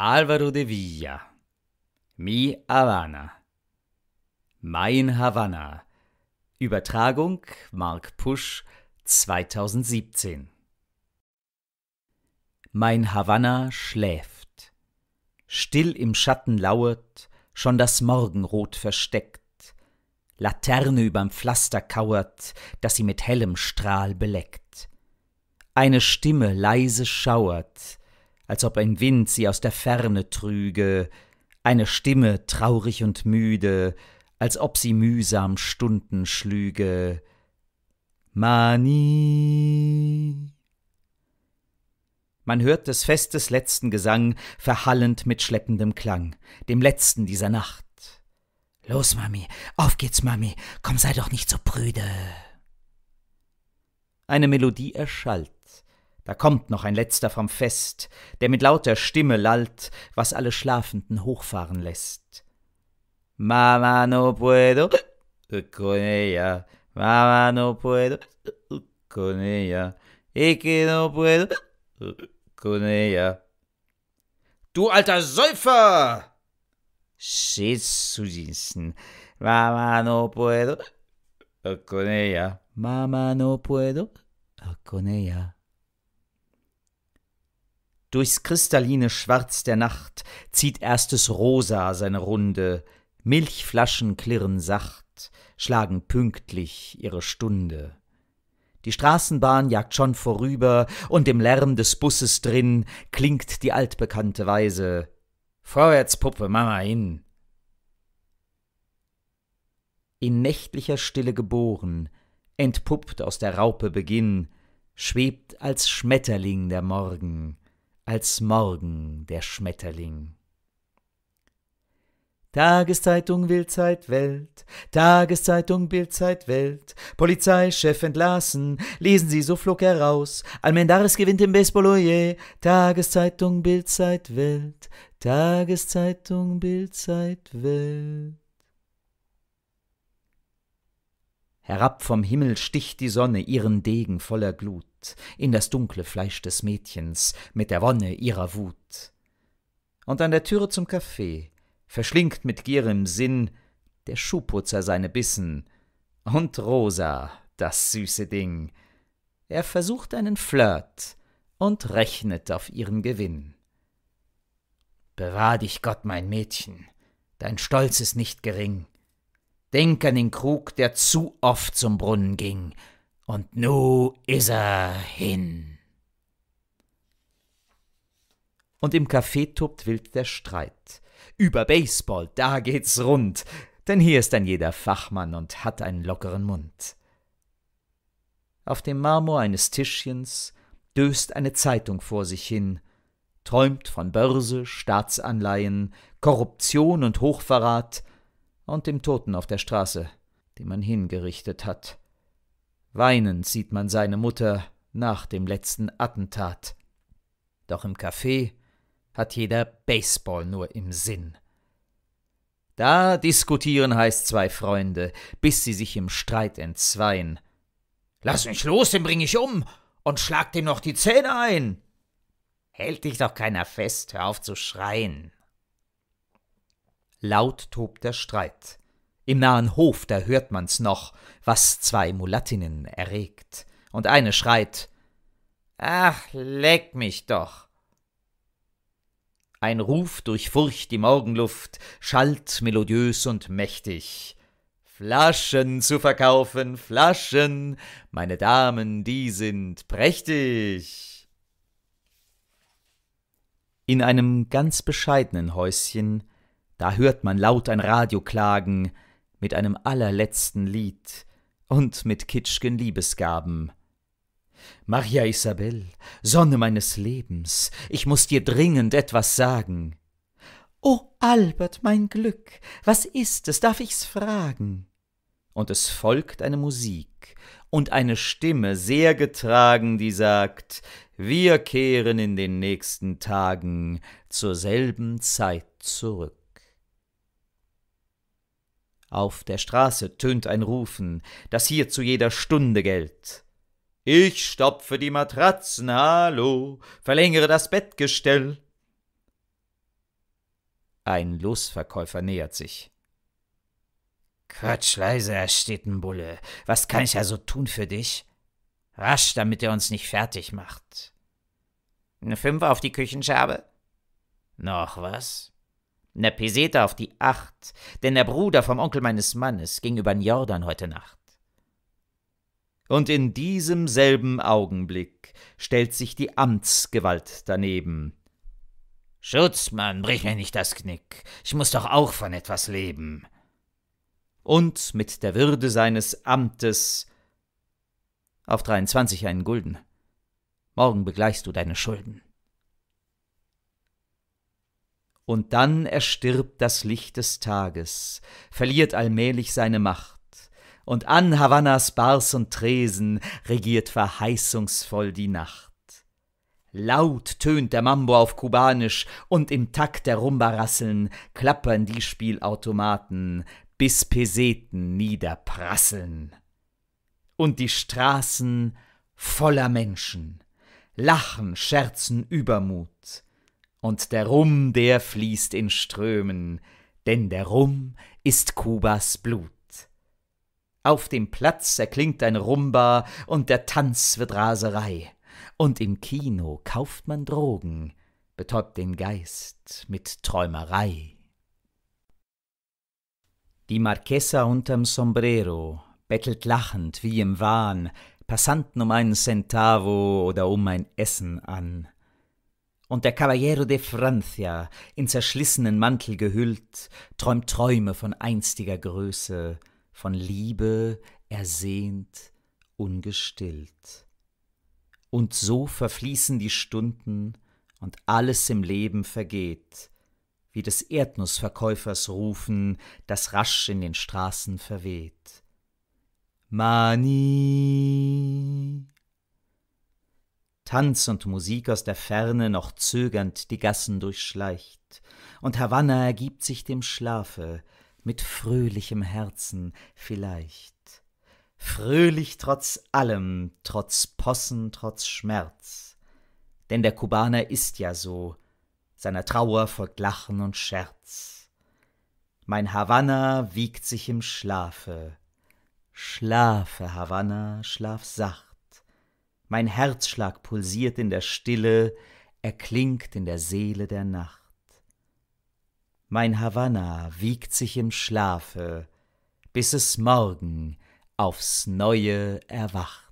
Alvaro de Villa. Mi Havana. Mein Havanna. Übertragung Mark Pusch 2017. Mein Havanna schläft. Still im Schatten lauert, schon das Morgenrot versteckt. Laterne überm Pflaster kauert, das sie mit hellem Strahl beleckt. Eine Stimme leise schauert, als ob ein Wind sie aus der Ferne trüge, eine Stimme traurig und müde, als ob sie mühsam Stunden schlüge. Mani. Man hört des Festes letzten Gesang, verhallend mit schleppendem Klang, dem letzten dieser Nacht. Los, Mami, auf geht's, Mami, komm, sei doch nicht so prüde. Eine Melodie erschallt. Da kommt noch ein letzter vom Fest, der mit lauter Stimme lallt, was alle Schlafenden hochfahren lässt. Mama no puedo con ella, Mama no puedo con ella, que no puedo con ella. Du alter Säufer! Stets zu Diensten. Mama no puedo con ella, Mama no puedo con ella. Durchs kristalline Schwarz der Nacht zieht erstes Rosa seine Runde, Milchflaschen klirren sacht, schlagen pünktlich ihre Stunde. Die Straßenbahn jagt schon vorüber, und im Lärm des Busses drin klingt die altbekannte Weise Vorwärts, Puppe, Mama hin. In nächtlicher Stille geboren, entpuppt aus der Raupe Beginn, schwebt als Schmetterling der Morgen als morgen der Schmetterling. Tageszeitung, Bildzeit, Welt, Tageszeitung, Bildzeit, Welt, Polizeichef entlassen, lesen Sie so flog heraus, Almendares gewinnt im Baseball, oje, Tageszeitung, Bildzeit, Welt, Tageszeitung, Bildzeit, Welt. Herab vom Himmel sticht die Sonne ihren Degen voller Glut in das dunkle Fleisch des Mädchens mit der Wonne ihrer Wut. Und an der Türe zum Café verschlingt mit Gier im Sinn der Schuhputzer seine Bissen und Rosa, das süße Ding. Er versucht einen Flirt und rechnet auf ihren Gewinn. Bewahr dich Gott, mein Mädchen, dein Stolz ist nicht gering. Denk an den Krug, der zu oft zum Brunnen ging, und nu is er hin. Und im Café tobt wild der Streit. Über Baseball, da geht's rund, denn hier ist ein jeder Fachmann und hat einen lockeren Mund. Auf dem Marmor eines Tischchens döst eine Zeitung vor sich hin, träumt von Börse, Staatsanleihen, Korruption und Hochverrat und dem Toten auf der Straße, den man hingerichtet hat. Weinend sieht man seine Mutter nach dem letzten Attentat. Doch im Café hat jeder Baseball nur im Sinn. Da diskutieren heißt zwei Freunde, bis sie sich im Streit entzweien. Lass mich los, den bring ich um und schlag dem noch die Zähne ein. Hält dich doch keiner fest, hör auf zu schreien. Laut tobt der Streit. Im nahen Hof, da hört man's noch, was zwei Mulattinnen erregt, und eine schreit Ach, leck mich doch. Ein Ruf durchfurcht die Morgenluft, schallt melodiös und mächtig. Flaschen zu verkaufen, Flaschen, meine Damen, die sind prächtig. In einem ganz bescheidenen Häuschen, da hört man laut ein Radio klagen, mit einem allerletzten Lied und mit kitschgen Liebesgaben. Maria Isabel, Sonne meines Lebens, ich muß dir dringend etwas sagen. O Albert, mein Glück, was ist es, darf ich's fragen? Und es folgt eine Musik und eine Stimme sehr getragen, die sagt, wir kehren in den nächsten Tagen zur selben Zeit zurück. Auf der Straße tönt ein Rufen, das hier zu jeder Stunde gellt. Ich stopfe die Matratzen, hallo, verlängere das Bettgestell. Ein Losverkäufer nähert sich. Quatsch, leise, Herr Bulle. Was kann ich also tun für dich? Rasch, damit er uns nicht fertig macht. Eine Fünfer auf die Küchenschabe? Noch was? Ne Peseta auf die Acht, denn der Bruder vom Onkel meines Mannes ging übern Jordan heute Nacht. Und in diesem selben Augenblick stellt sich die Amtsgewalt daneben. Schutzmann, brich mir nicht das Knick, ich muß doch auch von etwas leben. Und mit der Würde seines Amtes auf 23 einen Gulden. Morgen begleichst du deine Schulden und dann erstirbt das Licht des Tages, verliert allmählich seine Macht, und an Havannas Bars und Tresen regiert verheißungsvoll die Nacht. Laut tönt der Mambo auf Kubanisch, und im Takt der Rumba rasseln, klappern die Spielautomaten, bis Peseten niederprasseln. Und die Straßen voller Menschen, Lachen, Scherzen, Übermut, und der Rum, der fließt in Strömen, denn der Rum ist Kubas Blut. Auf dem Platz erklingt ein Rumba und der Tanz wird Raserei. Und im Kino kauft man Drogen, betäubt den Geist mit Träumerei. Die Marquesa unterm Sombrero bettelt lachend wie im Wahn Passanten um einen Centavo oder um ein Essen an und der Caballero de Francia, in zerschlissenen Mantel gehüllt, träumt Träume von einstiger Größe, von Liebe ersehnt, ungestillt. Und so verfließen die Stunden, und alles im Leben vergeht, wie des Erdnussverkäufers Rufen, das rasch in den Straßen verweht. Mani. Tanz und Musik aus der Ferne noch zögernd die Gassen durchschleicht, und Havanna ergibt sich dem Schlafe, mit fröhlichem Herzen vielleicht. Fröhlich trotz allem, trotz Possen, trotz Schmerz. Denn der Kubaner ist ja so, seiner Trauer folgt Lachen und Scherz. Mein Havanna wiegt sich im Schlafe. Schlafe, Havanna, schlaf sacht mein Herzschlag pulsiert in der Stille, erklingt in der Seele der Nacht. Mein Havanna wiegt sich im Schlafe, bis es morgen aufs neue erwacht.